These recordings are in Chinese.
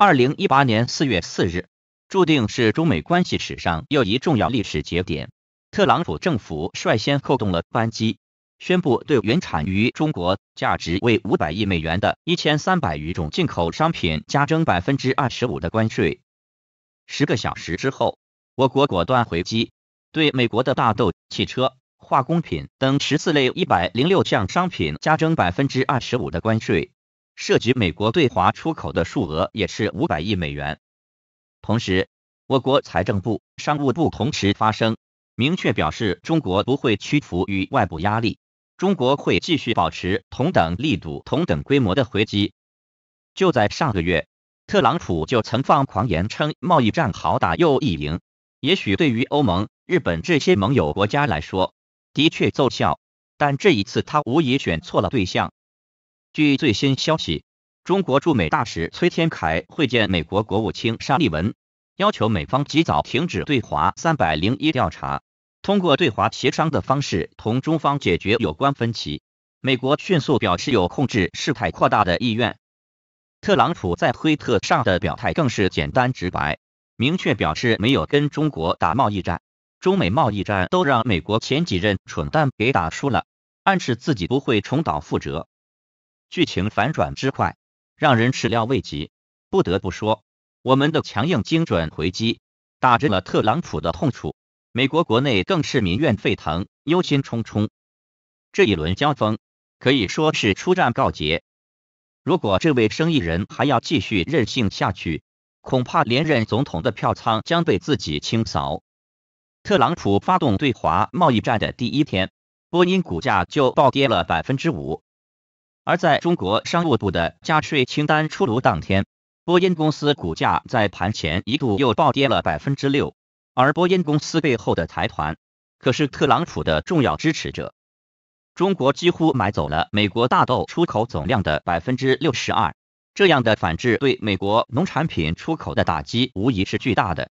二零一八年四月四日，注定是中美关系史上又一重要历史节点。特朗普政府率先扣动了扳机，宣布对原产于中国、价值为五百亿美元的一千三百余种进口商品加征百分之二十五的关税。十个小时之后，我国果断回击，对美国的大豆、汽车、化工品等十四类一百零六项商品加征百分之二十五的关税。涉及美国对华出口的数额也是五百亿美元。同时，我国财政部、商务部同时发声，明确表示中国不会屈服于外部压力，中国会继续保持同等力度、同等规模的回击。就在上个月，特朗普就曾放狂言称，贸易战好打又易赢。也许对于欧盟、日本这些盟友国家来说，的确奏效，但这一次他无疑选错了对象。据最新消息，中国驻美大使崔天凯会见美国国务卿沙利文，要求美方及早停止对华三百零一调查，通过对华协商的方式同中方解决有关分歧。美国迅速表示有控制事态扩大的意愿。特朗普在推特上的表态更是简单直白，明确表示没有跟中国打贸易战，中美贸易战都让美国前几任蠢蛋给打输了，暗示自己不会重蹈覆辙。剧情反转之快，让人始料未及。不得不说，我们的强硬精准回击，打中了特朗普的痛处。美国国内更是民怨沸腾，忧心忡忡。这一轮交锋可以说是出战告捷。如果这位生意人还要继续任性下去，恐怕连任总统的票仓将被自己清扫。特朗普发动对华贸易战的第一天，波音股价就暴跌了百分之五。而在中国商务部的加税清单出炉当天，波音公司股价在盘前一度又暴跌了百分之六。而波音公司背后的财团可是特朗普的重要支持者。中国几乎买走了美国大豆出口总量的百分之六十二，这样的反制对美国农产品出口的打击无疑是巨大的。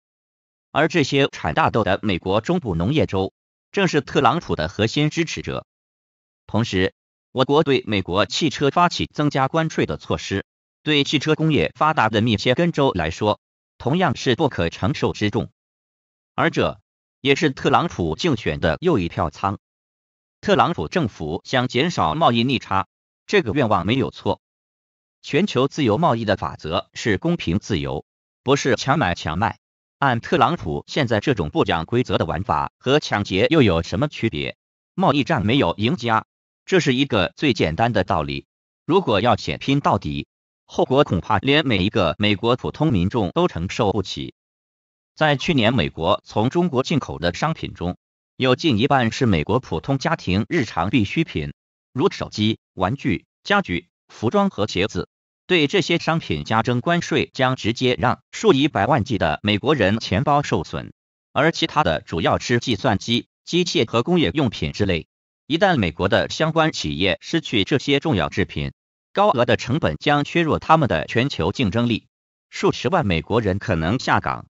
而这些产大豆的美国中部农业州，正是特朗普的核心支持者。同时，我国对美国汽车发起增加关税的措施，对汽车工业发达的密歇根州来说，同样是不可承受之重。而这也是特朗普竞选的又一票仓。特朗普政府想减少贸易逆差，这个愿望没有错。全球自由贸易的法则是公平自由，不是强买强卖。按特朗普现在这种不讲规则的玩法和抢劫又有什么区别？贸易战没有赢家。这是一个最简单的道理。如果要血拼到底，后果恐怕连每一个美国普通民众都承受不起。在去年，美国从中国进口的商品中有近一半是美国普通家庭日常必需品，如手机、玩具、家具、服装和鞋子。对这些商品加征关税，将直接让数以百万计的美国人钱包受损。而其他的主要是计算机、机械和工业用品之类。一旦美国的相关企业失去这些重要制品，高额的成本将削弱他们的全球竞争力，数十万美国人可能下岗。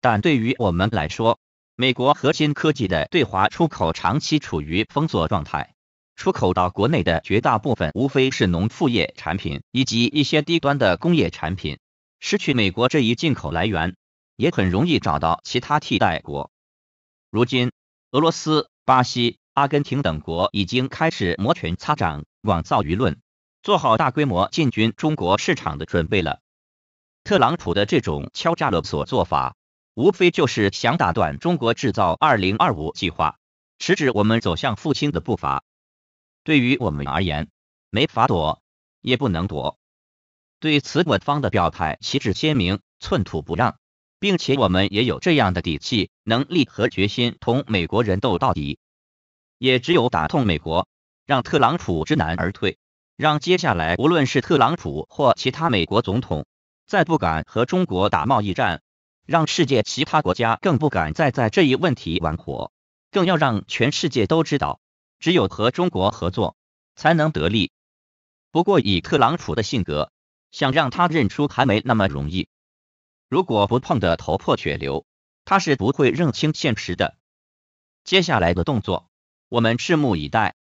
但对于我们来说，美国核心科技的对华出口长期处于封锁状态，出口到国内的绝大部分无非是农副业产品以及一些低端的工业产品。失去美国这一进口来源，也很容易找到其他替代国。如今，俄罗斯、巴西。阿根廷等国已经开始摩拳擦掌、网造舆论，做好大规模进军中国市场的准备了。特朗普的这种敲诈勒索做法，无非就是想打断中国制造“二零二五”计划，迟滞我们走向复兴的步伐。对于我们而言，没法躲，也不能躲。对此，我方的表态旗帜鲜明、寸土不让，并且我们也有这样的底气、能力和决心，同美国人斗到底。也只有打痛美国，让特朗普知难而退，让接下来无论是特朗普或其他美国总统，再不敢和中国打贸易战，让世界其他国家更不敢再在这一问题玩火，更要让全世界都知道，只有和中国合作才能得利。不过以特朗普的性格，想让他认出还没那么容易。如果不碰得头破血流，他是不会认清现实的。接下来的动作。我们拭目以待。